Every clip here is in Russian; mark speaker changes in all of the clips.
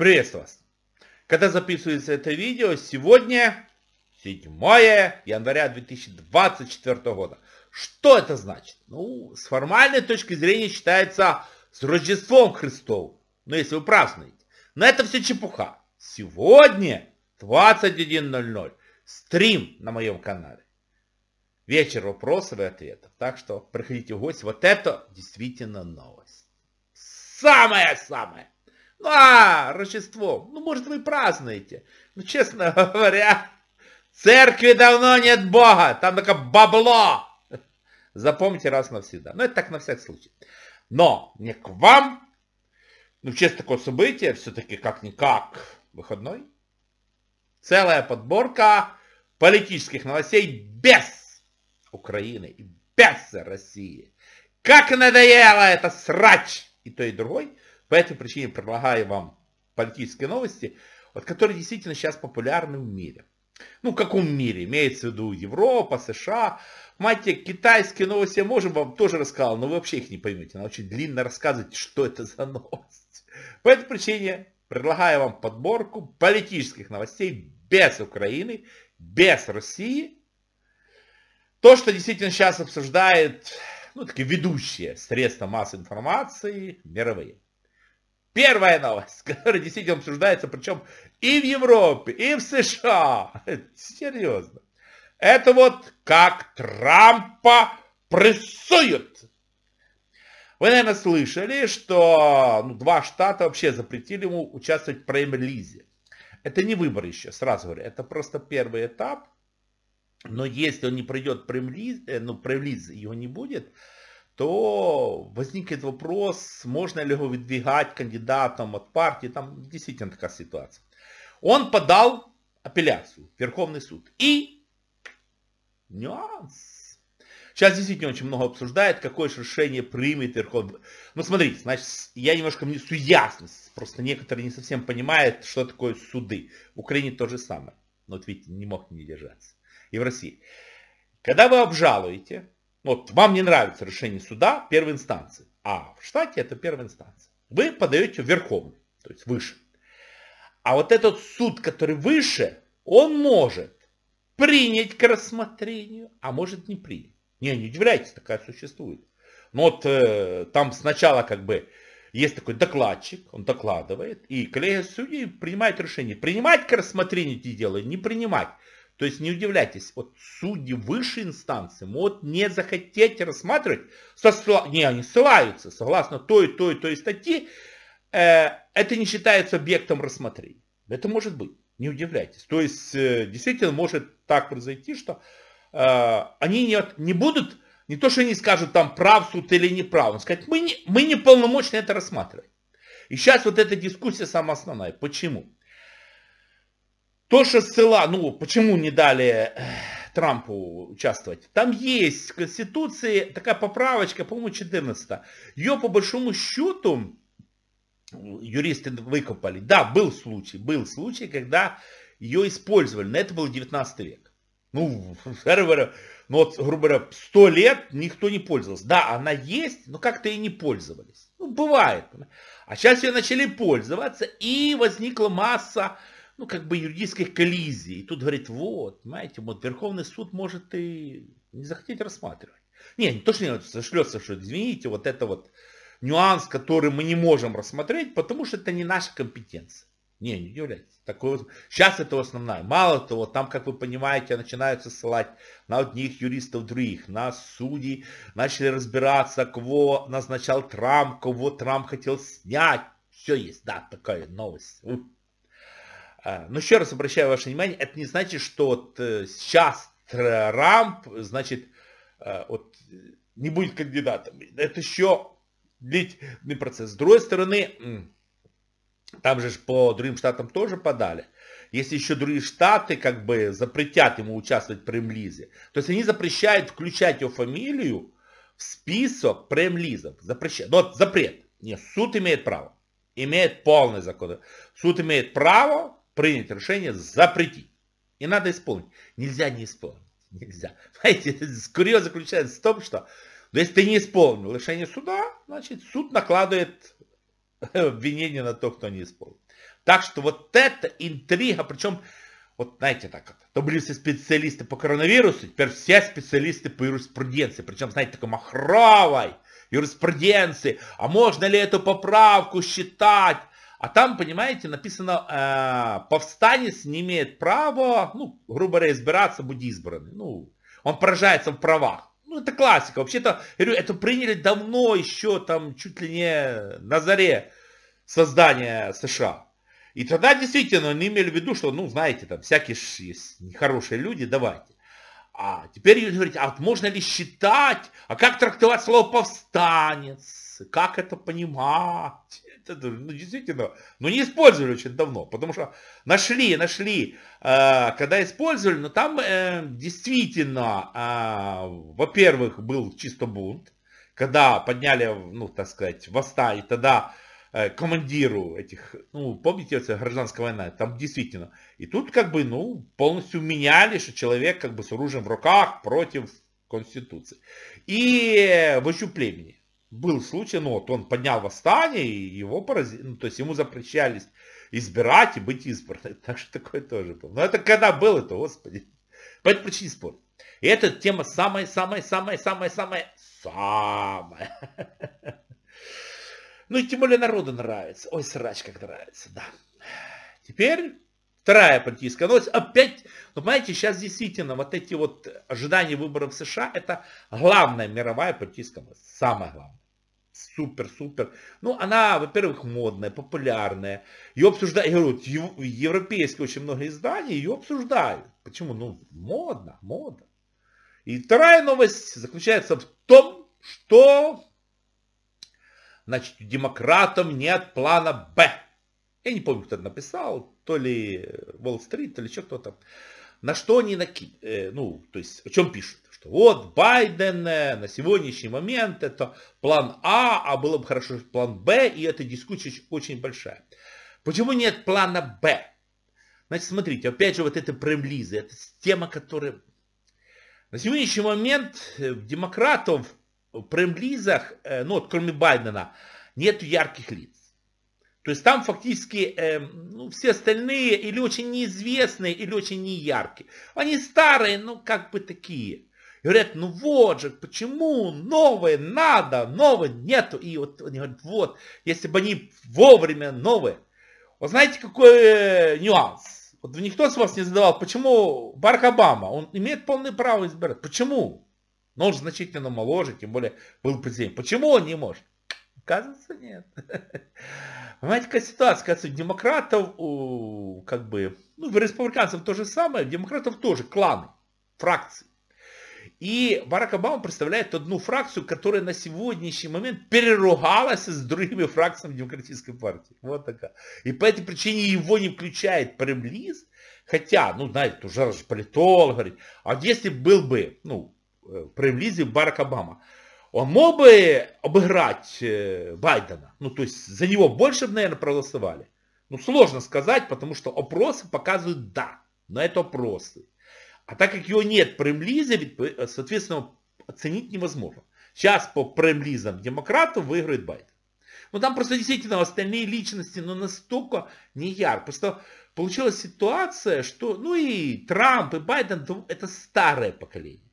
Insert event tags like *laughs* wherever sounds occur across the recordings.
Speaker 1: Приветствую вас! Когда записывается это видео, сегодня 7 января 2024 года. Что это значит? Ну, с формальной точки зрения считается с Рождеством Христовым. Ну, если вы празднуете. Но это все чепуха. Сегодня 21.00 стрим на моем канале. Вечер вопросов и ответов. Так что приходите в гости. Вот это действительно новость. Самое-самое. Ну, а, Рождество, Ну, может, вы празднуете. Ну, честно *laughs* говоря, церкви давно нет Бога. Там только бабло. Запомните раз навсегда. Ну, это так на всякий случай. Но не к вам. Ну, в честь такого события, все-таки как-никак выходной. Целая подборка политических новостей без Украины и без России. Как надоело это срач! И то, и другой. По этой причине предлагаю вам политические новости, вот, которые действительно сейчас популярны в мире. Ну, в каком мире? Имеется в виду Европа, США. Мать, китайские новости я можем вам тоже рассказал, но вы вообще их не поймете. Она очень длинно рассказывает, что это за новость. По этой причине предлагаю вам подборку политических новостей без Украины, без России. То, что действительно сейчас обсуждает, ну, такие ведущие средства массовой информации мировые. Первая новость, *laughs* которая действительно обсуждается, причем и в Европе, и в США. *laughs* Серьезно. Это вот как Трампа прессуют. Вы, наверное, слышали, что ну, два штата вообще запретили ему участвовать в праймеризе. Это не выбор еще, сразу говорю, это просто первый этап. Но если он не пройдет праймериз, э, ну, праймериз его не будет, то возникает вопрос, можно ли его выдвигать кандидатом от партии. Там действительно такая ситуация. Он подал апелляцию в Верховный суд. И нюанс. Сейчас действительно очень много обсуждает, какое же решение примет Верховный. Ну смотри, значит, я немножко мне ясность, Просто некоторые не совсем понимают, что такое суды. В Украине то же самое. Но вот видите, не мог не держаться. И в России. Когда вы обжалуете вот вам не нравится решение суда первой инстанции, а в штате это первая инстанция. Вы подаете в Верховный, то есть выше. А вот этот суд, который выше, он может принять к рассмотрению, а может не принять. Не, не удивляйтесь, такая существует. Но вот э, там сначала как бы есть такой докладчик, он докладывает, и коллегия судей принимает решение, принимать к рассмотрению эти дела, не принимать. То есть не удивляйтесь, вот судьи высшей инстанции могут не захотеть рассматривать, со, не, они ссылаются, согласно той, той, той статьи, э, это не считается объектом рассмотрения. Это может быть, не удивляйтесь. То есть э, действительно может так произойти, что э, они не, не будут, не то что они скажут там прав суд или не прав, он скажет, мы не, мы не полномочны это рассматривать. И сейчас вот эта дискуссия самая основная. Почему? То, что ссыла, ну, почему не дали э, Трампу участвовать? Там есть в Конституции такая поправочка, по-моему, 14 Ее, по большому счету, юристы выкопали. Да, был случай, был случай, когда ее использовали, но это был 19 век. Ну, сервера, *laughs* ну вот, грубо говоря, 100 лет никто не пользовался. Да, она есть, но как-то и не пользовались. Ну, бывает. А сейчас ее начали пользоваться, и возникла масса ну, как бы юридической коллизии. И тут говорит, вот, знаете вот Верховный суд может и не захотеть рассматривать. Не, не то, что не сошлется, что извините, вот это вот нюанс, который мы не можем рассмотреть, потому что это не наша компетенция. Не, не удивляйтесь. Такое Сейчас это основная. Мало того, там, как вы понимаете, начинаются ссылать на одних юристов других, на судей. Начали разбираться, кого назначал Трамп, кого Трамп хотел снять. Все есть, да, такая новость. А, Но ну, еще раз обращаю ваше внимание, это не значит, что вот э, сейчас Трамп, значит, э, вот не будет кандидатом. Это еще длительный процесс. С другой стороны, там же по другим штатам тоже подали. Если еще другие штаты как бы запретят ему участвовать в премлизе, то есть они запрещают включать его фамилию в список премлизов. Запрещают. Но ну, вот запрет. Нет, суд имеет право. Имеет полное законное. Суд имеет право принять решение запретить. И надо исполнить. Нельзя не исполнить. Нельзя. Знаете, курьез заключается в том, что но если ты не исполнил решение суда, значит суд накладывает обвинение на то, кто не исполнил. Так что вот эта интрига, причем, вот знаете так, как, то были все специалисты по коронавирусу, теперь все специалисты по юриспруденции, причем, знаете, такой махровой юриспруденции, а можно ли эту поправку считать а там, понимаете, написано, э, повстанец не имеет права, ну, грубо говоря, избираться, будь избранный. Ну, он поражается в правах. Ну, это классика. Вообще-то, говорю, это приняли давно еще, там, чуть ли не на заре создания США. И тогда действительно они имели в виду, что, ну, знаете, там всякие есть нехорошие люди, давайте. А теперь говорите, а можно ли считать, а как трактовать слово повстанец, как это понимать? это ну, ну, действительно, но не использовали очень давно, потому что нашли, нашли, э, когда использовали, но там э, действительно, э, во-первых, был чисто бунт, когда подняли, ну, так сказать, восстание, тогда э, командиру этих, ну, помните, это гражданская война, там действительно, и тут как бы, ну, полностью меняли, что человек как бы с оружием в руках против Конституции. И э, вождю племени был случай, ну вот он поднял восстание, и его поразили, ну, то есть ему запрещались избирать и быть избранным. *laughs* Так что такое тоже было. Но это когда было, это, господи. поэтому этой причине спор. И эта тема самая-самая-самая-самая-самая. самая. *laughs* Ну и тем более народу нравится. Ой, срач как нравится, да. Теперь вторая политическая новость. Опять, ну, понимаете, сейчас действительно вот эти вот ожидания выборов в США, это главная мировая политическая новость. Самое главное супер-супер. Ну, она, во-первых, модная, популярная. Ее обсуждают, я говорю, европейские очень много издания ее обсуждают. Почему? Ну, модно, модно. И вторая новость заключается в том, что, значит, демократам нет плана «Б». Я не помню, кто это написал, то ли Wall Street, то ли еще кто-то. На что они накинули, э, ну, то есть, о чем пишут что вот Байден на сегодняшний момент это план А, а было бы хорошо план Б, и эта дискуссия очень большая. Почему нет плана Б? Значит, смотрите, опять же, вот это премлизы, это тема, которая... На сегодняшний момент э, в демократов, в премлизах, э, ну вот кроме Байдена, нет ярких лиц. То есть там фактически э, ну, все остальные или очень неизвестные, или очень неяркие. Они старые, но ну, как бы такие. И говорят, ну вот же, почему новые надо, новые нету. И вот они говорят, вот, если бы они вовремя новые. Вот знаете, какой э, нюанс? Вот никто с вас не задавал, почему Барак Обама, он имеет полное право избирать. Почему? Но он значительно моложе, тем более был президент. Почему он не может? Оказывается, нет. *laughs* Понимаете, какая ситуация, кажется, у демократов, у, как бы, ну, у республиканцев то же самое, у демократов тоже кланы, фракции. И Барак Обама представляет одну фракцию, которая на сегодняшний момент переругалась с другими фракциями Демократической партии. Вот такая. И по этой причине его не включает пресс Хотя, ну, знаете, уже политолог говорит, а если был бы, ну, пресс-лизе э, Барак Обама, он мог бы обыграть э, Байдена. Ну, то есть за него больше бы, наверное, проголосовали. Ну, сложно сказать, потому что опросы показывают да, но это опросы. А так как его нет премлиза, э, соответственно, оценить невозможно. Сейчас по премлизам демократов выиграет Байден. Но ну, там просто действительно остальные личности, но настолько не ярко. Просто получилась ситуация, что, ну и Трамп, и Байден, ну, это старое поколение.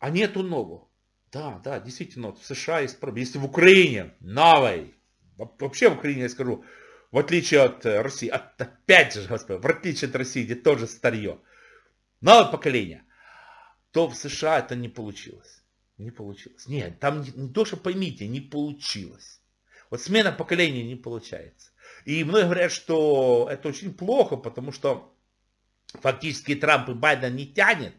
Speaker 1: А нету нового. Да, да, действительно, в США есть проблемы. Если в Украине, новой, вообще в Украине, я скажу, в отличие от э, России, от, опять же, господи, в отличие от России, где тоже старье, новое поколение, то в США это не получилось. Не получилось. Нет, там не, то, что поймите, не получилось. Вот смена поколения не получается. И многие говорят, что это очень плохо, потому что фактически Трамп и Байден не тянет.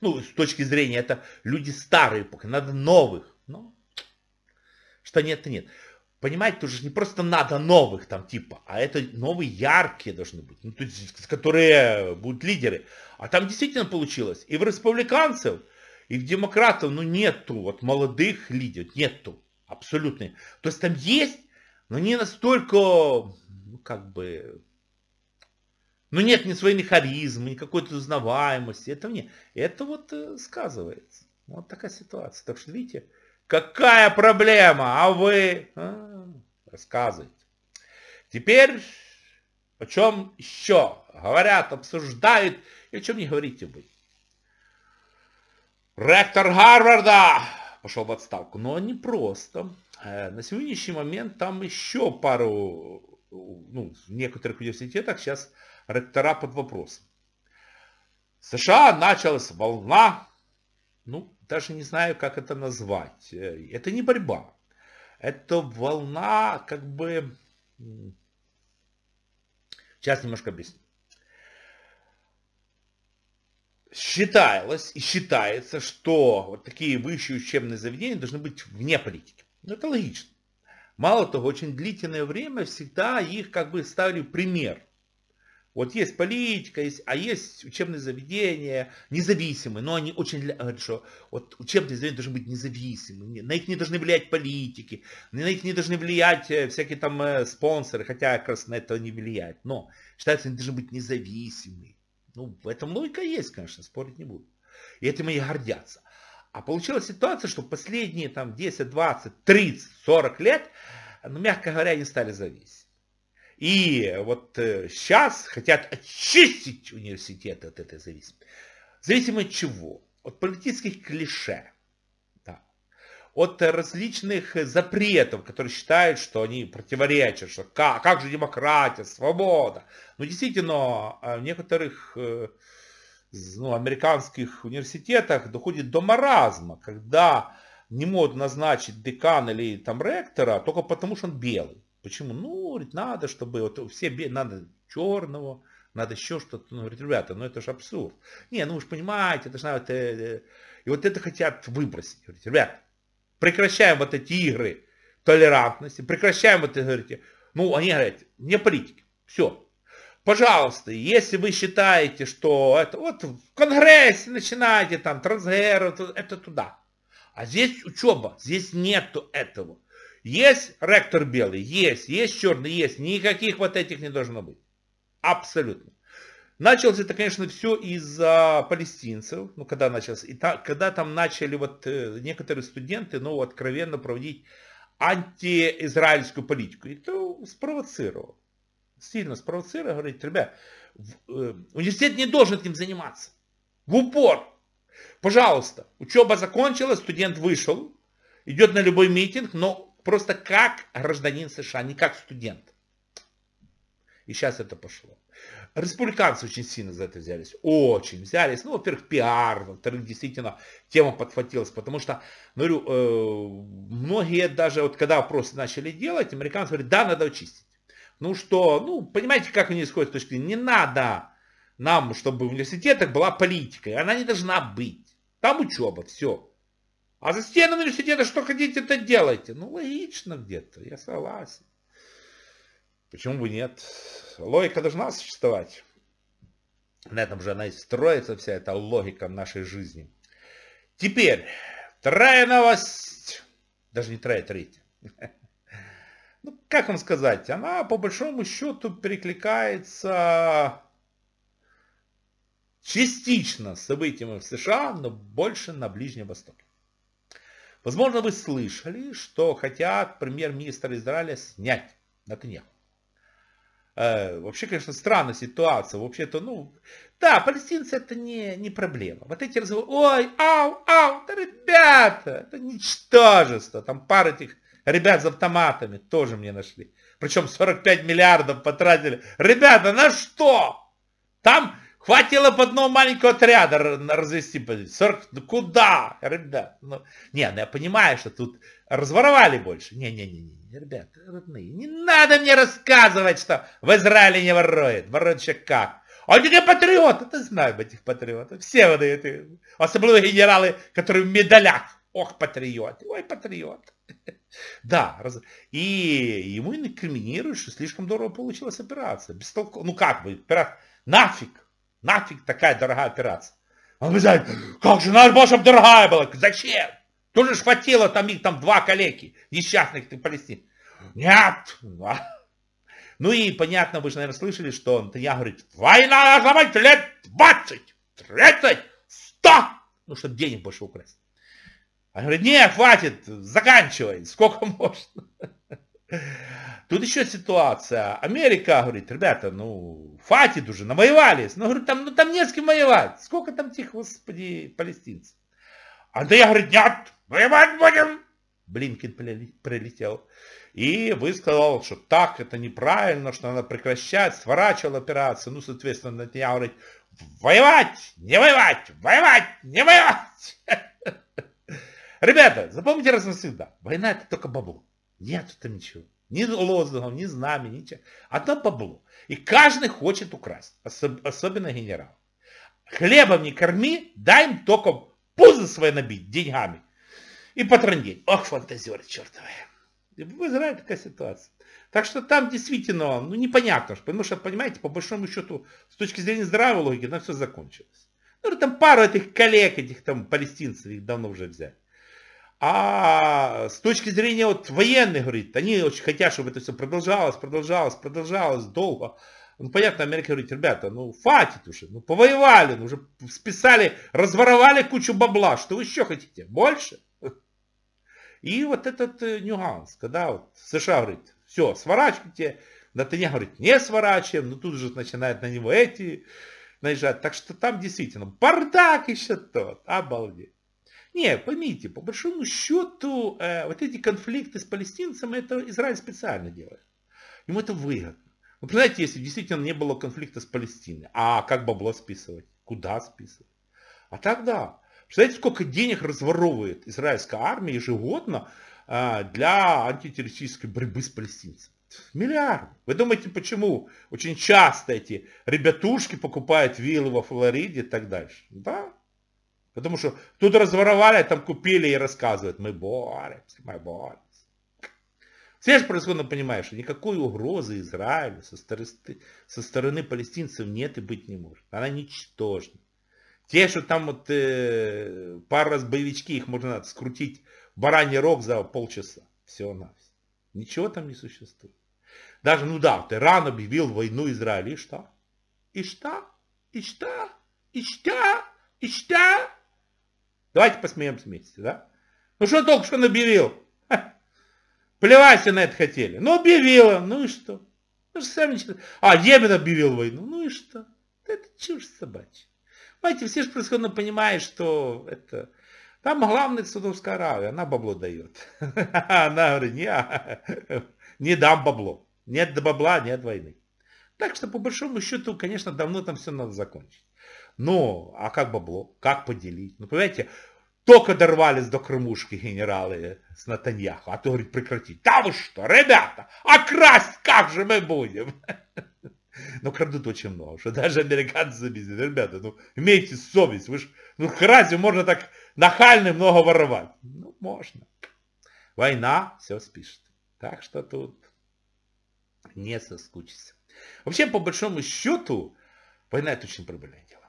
Speaker 1: Ну, с точки зрения, это люди старые, пока надо новых. Но что нет, то нет. Понимаете, тут же не просто надо новых там типа, а это новые яркие должны быть, ну, то есть, которые будут лидеры. А там действительно получилось. И в республиканцев, и в демократов, ну нету вот молодых лидеров, нету абсолютно. То есть там есть, но не настолько, ну как бы, ну нет ни своей ни харизмы, ни какой-то узнаваемости, это мне, это вот э, сказывается. Вот такая ситуация. Так что видите, Какая проблема? А вы? А, рассказывайте. Теперь о чем еще говорят, обсуждают и о чем не говорите вы. Ректор Гарварда пошел в отставку, но не просто. Э, на сегодняшний момент там еще пару, ну, в некоторых университетах сейчас ректора под вопросом. В США началась волна, ну, даже не знаю, как это назвать. Э, это не борьба. Это волна, как бы... Сейчас немножко объясню. Считалось и считается, что вот такие высшие учебные заведения должны быть вне политики. Ну, это логично. Мало того, очень длительное время всегда их как бы ставили пример – вот есть политика, есть, а есть учебные заведения независимые, но они очень говорят, э, что вот учебные заведения должны быть независимыми, на них не должны влиять политики, на них не должны влиять э, всякие там э, спонсоры, хотя как раз на это не влияет, но считается, они должны быть независимыми. Ну, в этом логика есть, конечно, спорить не буду. И этим и гордятся. А получилась ситуация, что последние там 10, 20, 30, 40 лет, ну, мягко говоря, они стали зависеть. И вот сейчас э, хотят очистить университет от этой зависимости. Зависимо от чего? От политических клише, да. от различных запретов, которые считают, что они противоречат, что как, как же демократия, свобода. Но ну, действительно, а в некоторых э, ну, американских университетах доходит до маразма, когда не могут назначить декана или там ректора только потому, что он белый. Почему? Ну, спорить, надо, чтобы вот все, надо черного, надо еще что-то. Ну, говорит, ребята, ну это же абсурд. Не, ну вы же понимаете, это же надо... Это... Э, и вот это хотят выбросить. Говорит, ребят, прекращаем вот эти игры толерантности, прекращаем вот это, говорите, ну, они говорят, не политики, все. Пожалуйста, если вы считаете, что это, вот в Конгрессе начинаете там трансгеры, это туда. А здесь учеба, здесь нету этого. Есть ректор белый? Есть. Есть черный? Есть. Никаких вот этих не должно быть. Абсолютно. Началось это, конечно, все из-за палестинцев, ну, когда началось, и та, когда там начали вот э, некоторые студенты, ну, откровенно проводить антиизраильскую политику, и кто спровоцировало, сильно спровоцировало, говорит, ребят, в, э, университет не должен этим заниматься, в упор, пожалуйста, учеба закончилась, студент вышел, идет на любой митинг, но просто как гражданин США, не как студент. И сейчас это пошло. Республиканцы очень сильно за это взялись. Очень взялись. Ну, во-первых, пиар, во-вторых, действительно, тема подхватилась. Потому что, говорю, э, многие даже, вот когда вопросы начали делать, американцы говорят, да, надо очистить. Ну что, ну, понимаете, как они исходят с точки зрения, не надо нам, чтобы в университетах была политика. Она не должна быть. Там учеба, все. А за стенами университета что хотите, это делайте. Ну, логично где-то, я согласен. Почему бы нет? Логика должна существовать. На этом же она и строится, вся эта логика нашей жизни. Теперь, вторая новость. Даже не вторая, а третья. *laughs* Ну, как вам сказать, она по большому счету перекликается частично с событиями в США, но больше на Ближнем Востоке. Возможно, вы слышали, что хотят премьер-министра Израиля снять Натаньяху. Э, вообще, конечно, странная ситуация. Вообще-то, ну, да, палестинцы это не, не проблема. Вот эти разговоры, ой, ау, ау, да ребята, это ничтожество. Там пара этих ребят с автоматами тоже мне нашли. Причем 45 миллиардов потратили. Ребята, на что? Там Хватило бы одного маленького отряда развести. 40... Ну куда, ребят? Ну, не, ну я понимаю, что тут разворовали больше. Не-не-не, ребят, родные, не надо мне рассказывать, что в Израиле не ворует. Ворует еще как. А такие патриоты, ты знаешь этих патриотов. Все вот эти, особенно генералы, которые в медалях. Ох, патриоты, ой, патриот. *laughs* Да, раз... и ему инкриминируют, что слишком дорого получилась операция. Бестолково. Ну как бы, нафиг. Нафиг такая дорогая операция. Он обижает, как же, надо было, дорогая была. Зачем? Тоже ж хватило там их там два калеки, несчастных ты Палестин. Нет. Ну и понятно, вы же, наверное, слышали, что Натанья говорит, война должна быть лет 20, 30, 100, ну, чтобы денег больше украсть. Она говорит, нет, хватит, заканчивай, сколько *laughs* можно. Тут еще ситуация. Америка говорит, ребята, ну, хватит уже, навоевались. Ну, говорит, там, ну, там не с кем воевать. Сколько там тех, господи, палестинцев? А да я говорю, нет, воевать будем. Блинкин прилетел. И высказал, что так, это неправильно, что надо прекращать, сворачивал операцию. Ну, соответственно, на Натья говорит, воевать, не воевать, воевать, не воевать. *laughs* Ребята, запомните раз навсегда, война это только бабло. Нет, это ничего. Ни лозунгов, ни знамя, ничего. Одно бабло. И каждый хочет украсть, особенно генерал. Хлебом не корми, дай им только пузо свое набить деньгами. И потрандеть. Ох, фантазеры чертовые! В Израиле такая ситуация. Так что там действительно, ну непонятно, потому что, понимаете, по большому счету, с точки зрения здравой логики, там все закончилось. Ну, там пару этих коллег, этих там палестинцев, их давно уже взяли. А с точки зрения вот военных, говорит, они очень хотят, чтобы это все продолжалось, продолжалось, продолжалось долго. Ну, понятно, Америка говорит, ребята, ну, хватит уже, ну, повоевали, ну, уже списали, разворовали кучу бабла, что вы еще хотите, больше? И вот этот э, нюанс, когда вот США говорит, все, сворачивайте, Натаня говорит, не сворачиваем, но тут же начинают на него эти наезжать. Так что там действительно бардак еще тот, обалдеть. Не, поймите, по большому счету, э, вот эти конфликты с палестинцами, это Израиль специально делает. Ему это выгодно. Вы понимаете, если действительно не было конфликта с Палестиной, а как бабло списывать? Куда списывать? А тогда, представляете, сколько денег разворовывает израильская армия ежегодно э, для антитеррористической борьбы с палестинцами? Миллиард. Вы думаете, почему очень часто эти ребятушки покупают виллы во Флориде и так дальше? Да, Потому что тут разворовали, там купили и рассказывают. Мы боремся, мы боремся. Все же происходит, ну, понимаешь, что никакой угрозы Израилю со стороны, со стороны палестинцев нет и быть не может. Она ничтожна. Те, что там вот э, пара раз боевички, их можно надо скрутить бараний рог за полчаса. Все на все. Ничего там не существует. Даже, ну да, Иран объявил войну Израилю. И что? И что? И что? И что? И что? Давайте посмеемся вместе, да? Ну что только что наберил? Ха. Плевать на это хотели. Ну, объявила, ну и что? Ну же сами А, Йемен объявил войну, ну и что? Это чушь собачья. Понимаете, все же происходно понимают, что это... Там главный Судовская Аравия, она бабло дает. *laughs* Она говорит, не, не дам бабло. Нет бабла, нет войны. Так что, по большому счету, конечно, давно там все надо закончить. Ну, а как бабло? Как поделить? Ну, понимаете, только дорвались до крымушки генералы с Натаньяху, а то, говорит, прекратить. Да вы что, ребята, а красть как же мы будем? *laughs* Но крадут очень много, что даже американцы забили, Ребята, ну, имейте совесть, вы ж, ну, разве можно так нахально много воровать? Ну, можно. Война все спишет. Так что тут не соскучись. Вообще, по большому счету, война это очень прибыльное дело.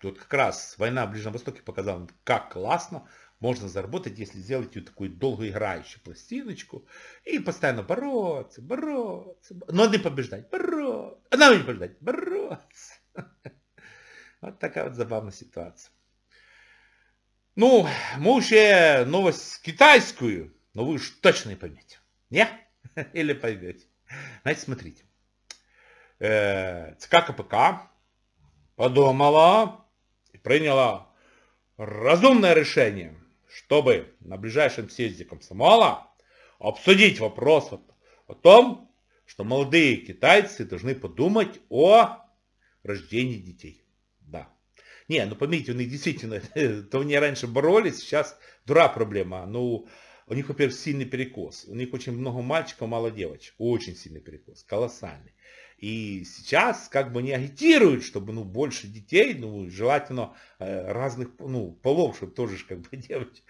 Speaker 1: Тут как раз война в Ближнем Востоке показала, как классно можно заработать, если сделать ее такую долгоиграющую пластиночку и постоянно бороться, бороться, бороться. но не побеждать, бороться, надо не побеждать, бороться. *laughs* Вот такая вот забавная ситуация. Ну, мы уже новость китайскую, но вы уж точно не поймете. Не? *laughs* Или поймете. Значит, смотрите э, ЦК КПК подумала и приняла разумное решение, чтобы на ближайшем съезде комсомола обсудить вопрос о том, что молодые китайцы должны подумать о рождении детей. Да. Не, ну поймите, у них действительно, *laughs* то они раньше боролись, сейчас дура проблема. Ну, у них, во-первых, сильный перекос. У них очень много мальчиков, мало девочек. Очень сильный перекос, колоссальный. И сейчас как бы не агитируют, чтобы ну, больше детей, ну, желательно э, разных ну, полов, чтобы тоже как бы *laughs* девочек.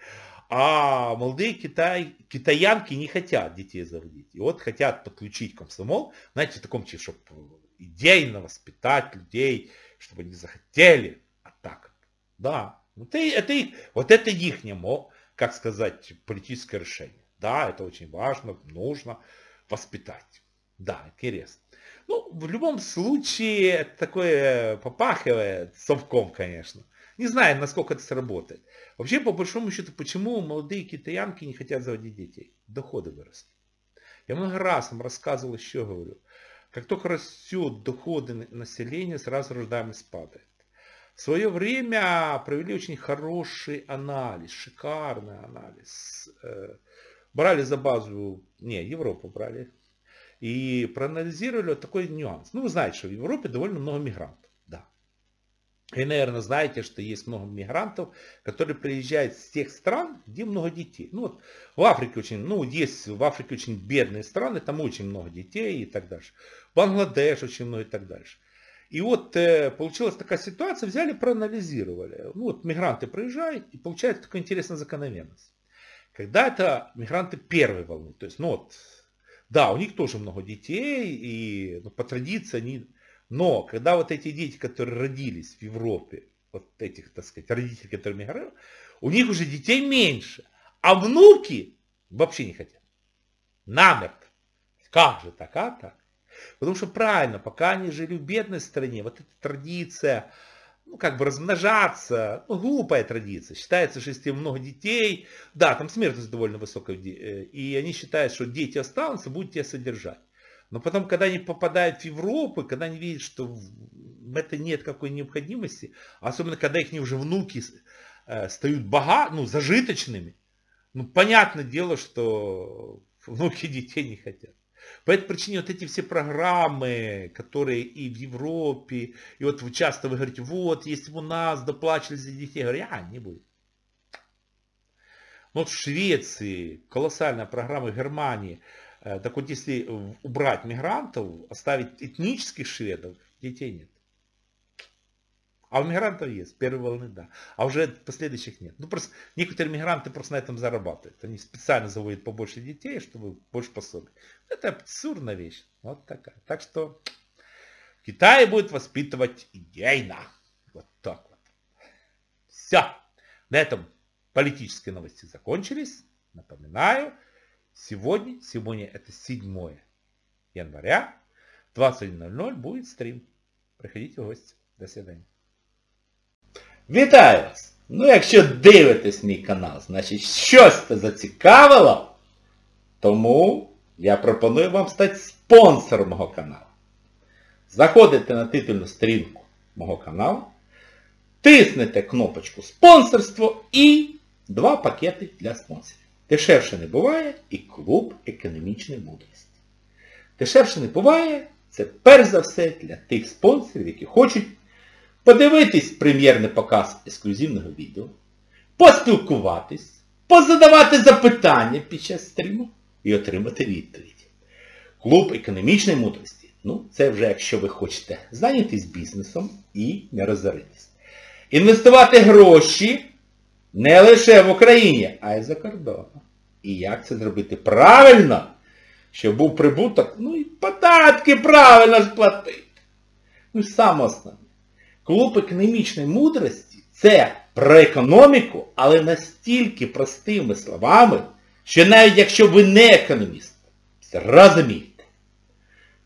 Speaker 1: А молодые китай, китаянки не хотят детей заводить. И вот хотят подключить комсомол, знаете, в таком числе, чтобы идейно воспитать людей, чтобы они захотели. А так, да, это, это их, вот это их, не мог, как сказать, политическое решение. Да, это очень важно, нужно воспитать. Да, интересно. Ну, в любом случае, это такое э, попахивает совком, конечно. Не знаю, насколько это сработает. Вообще, по большому счету, почему молодые китаянки не хотят заводить детей? Доходы выросли. Я много раз вам рассказывал, еще говорю. Как только растет доходы населения, сразу рождаемость падает. В свое время провели очень хороший анализ, шикарный анализ. Э, брали за базу, не, Европу брали, и проанализировали вот такой нюанс. Ну, вы знаете, что в Европе довольно много мигрантов. Да. И, наверное, знаете, что есть много мигрантов, которые приезжают с тех стран, где много детей. Ну, вот в Африке очень, ну, есть в Африке очень бедные страны, там очень много детей и так дальше. Бангладеш очень много и так дальше. И вот э, получилась такая ситуация, взяли, проанализировали. Ну, вот мигранты приезжают, и получается такая интересная закономерность. Когда это мигранты первой волны, то есть, ну, вот да, у них тоже много детей, и ну, по традиции они... Но когда вот эти дети, которые родились в Европе, вот этих, так сказать, родителей, которыми я говорил, у них уже детей меньше. А внуки вообще не хотят. Намертво. Как же так, а так? Потому что правильно, пока они жили в бедной стране, вот эта традиция ну, как бы размножаться. Ну, глупая традиция. Считается, что если много детей, да, там смертность довольно высокая, э, и они считают, что дети останутся, будут тебя содержать. Но потом, когда они попадают в Европу, когда они видят, что в это нет какой необходимости, особенно когда их уже внуки э, стают бога, ну, зажиточными, ну, понятное дело, что внуки *laughs* детей не хотят. По этой причине вот эти все программы, которые и в Европе, и вот часто вы говорите, вот, если бы у нас доплачивали за детей, я говорю, а, не будет. Но ну, вот в Швеции колоссальная программа, в Германии, э, так вот если убрать мигрантов, оставить этнических шведов, детей нет. А у мигрантов есть, первой волны, да. А уже последующих нет. Ну просто некоторые мигранты просто на этом зарабатывают. Они специально заводят побольше детей, чтобы больше пособий. Это абсурдная вещь. Вот такая. Так что Китай будет воспитывать идейно. Вот так вот. Все. На этом политические новости закончились. Напоминаю, сегодня, сегодня это 7 января, 21.00 будет стрим. Приходите в гости. До свидания. Вітаю вас! Ну якщо дивитесь мій канал, значить щось це зацікавило, тому я пропоную вам стати спонсором мого каналу. Заходите на титульну сторінку мого каналу, тиснете кнопочку спонсорство і два пакети для спонсорів. Дешевше не буває і клуб Економічної мудрості. Дешевше не буває, це перш за все для тих спонсорів, які хочуть подивитись прем'єрний показ ексклюзивного відео, поспілкуватись, позадавати запитання під час стріму і отримати відповідь. Клуб економічної мудрості ну це вже якщо ви хочете зайнятися бізнесом і не розоритись. Інвестувати гроші не лише в Україні, а й за кордоном. І як це зробити правильно, щоб був прибуток, ну і податки правильно сплатити. Ну і саме основне. Клуб економічної мудрості це про економіку, але настільки простими словами, що навіть якщо ви не економіст, розумієте.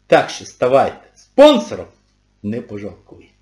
Speaker 1: Так що ставайте спонсором, не пожалкуйте.